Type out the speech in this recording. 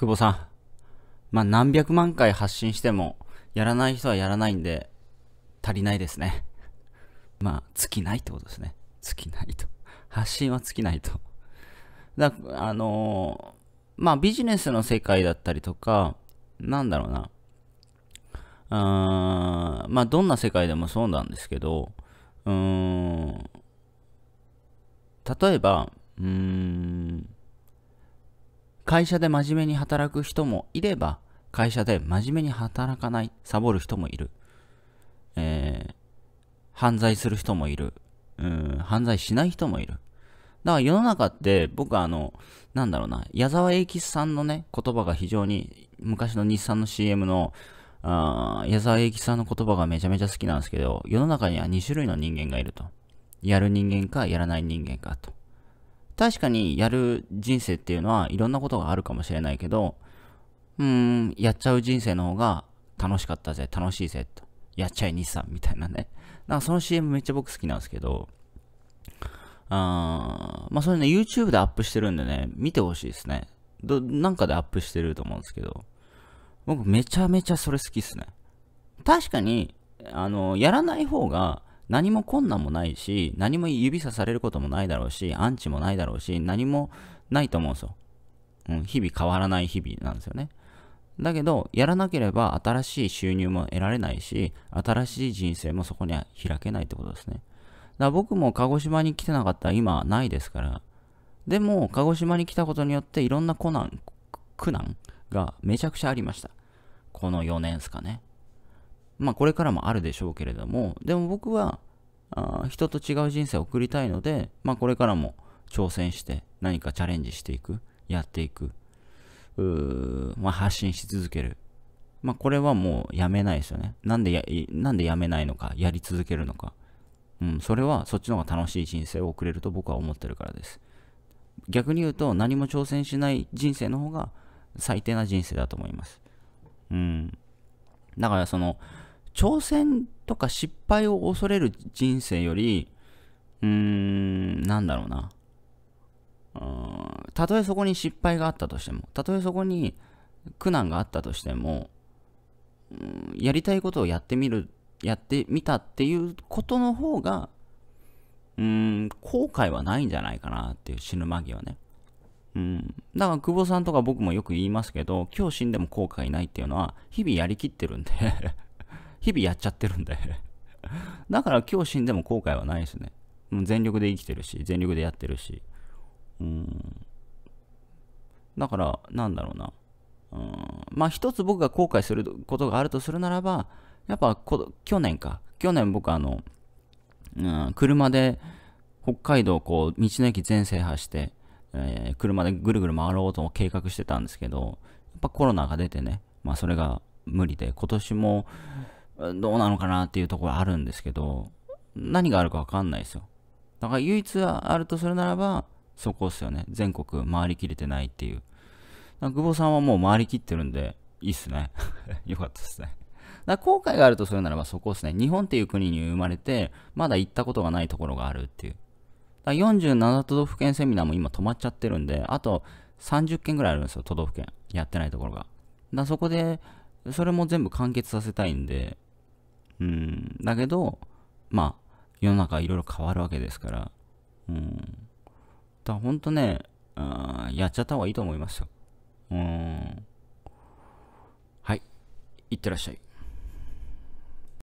久保さん。まあ、何百万回発信しても、やらない人はやらないんで、足りないですね。まあ、尽きないってことですね。尽きないと。発信は尽きないと。だ、あのー、まあ、ビジネスの世界だったりとか、なんだろうな。あまあ、どんな世界でもそうなんですけど、うーん、例えば、うーん、会社で真面目に働く人もいれば、会社で真面目に働かない、サボる人もいる。えー、犯罪する人もいる。うん、犯罪しない人もいる。だから世の中って僕あの、なんだろうな、矢沢永吉さんのね、言葉が非常に昔の日産の CM の、あ矢沢永吉さんの言葉がめちゃめちゃ好きなんですけど、世の中には2種類の人間がいると。やる人間かやらない人間かと。確かにやる人生っていうのはいろんなことがあるかもしれないけど、うーん、やっちゃう人生の方が楽しかったぜ、楽しいぜ、と。やっちゃえ、日産、みたいなね。なんかその CM めっちゃ僕好きなんですけど、あーまあそれね、YouTube でアップしてるんでね、見てほしいですね。ど、なんかでアップしてると思うんですけど、僕めちゃめちゃそれ好きっすね。確かに、あの、やらない方が、何も困難もないし、何も指さされることもないだろうし、アンチもないだろうし、何もないと思うんですよ。うん、日々変わらない日々なんですよね。だけど、やらなければ新しい収入も得られないし、新しい人生もそこには開けないってことですね。だから僕も鹿児島に来てなかったら今ないですから。でも、鹿児島に来たことによっていろんな苦難、苦難がめちゃくちゃありました。この4年ですかね。まあこれからもあるでしょうけれども、でも僕は、あ人と違う人生を送りたいので、まあこれからも挑戦して何かチャレンジしていく、やっていく、うーまあ発信し続ける。まあこれはもうやめないですよね。なんでや、なんでやめないのか、やり続けるのか。うん、それはそっちの方が楽しい人生を送れると僕は思ってるからです。逆に言うと何も挑戦しない人生の方が最低な人生だと思います。うん。だからその、挑戦とか失敗を恐れる人生より、うーん、なんだろうな。たとえそこに失敗があったとしても、たとえそこに苦難があったとしても、やりたいことをやってみる、やってみたっていうことの方が、うん、後悔はないんじゃないかなっていう死ぬ間際ね。うん。だから久保さんとか僕もよく言いますけど、今日死んでも後悔ないっていうのは、日々やりきってるんで日々やっちゃってるんで だから今日死んでも後悔はないですね。う全力で生きてるし、全力でやってるし。うん。だから、なんだろうな。うん。まあ一つ僕が後悔することがあるとするならば、やっぱ去年か。去年僕あの、うん、車で北海道こう、道の駅全制覇して、えー、車でぐるぐる回ろうと計画してたんですけど、やっぱコロナが出てね、まあそれが無理で、今年もどうなのかなっていうところあるんですけど、何があるかわかんないですよ。だから唯一あるとするならば、そこっすよね。全国回りきれてないっていう。久保さんはもう回りきってるんで、いいっすね。よかったっすね。だから後悔があるとするならばそこっすね。日本っていう国に生まれて、まだ行ったことがないところがあるっていう。だ47都道府県セミナーも今止まっちゃってるんで、あと30件ぐらいあるんですよ、都道府県。やってないところが。だそこで、それも全部完結させたいんで、うん。だけど、まあ、世の中いろいろ変わるわけですから。うん。だほんとね、あやっちゃった方がいいと思いますよ。うん。はい。いってらっしゃい。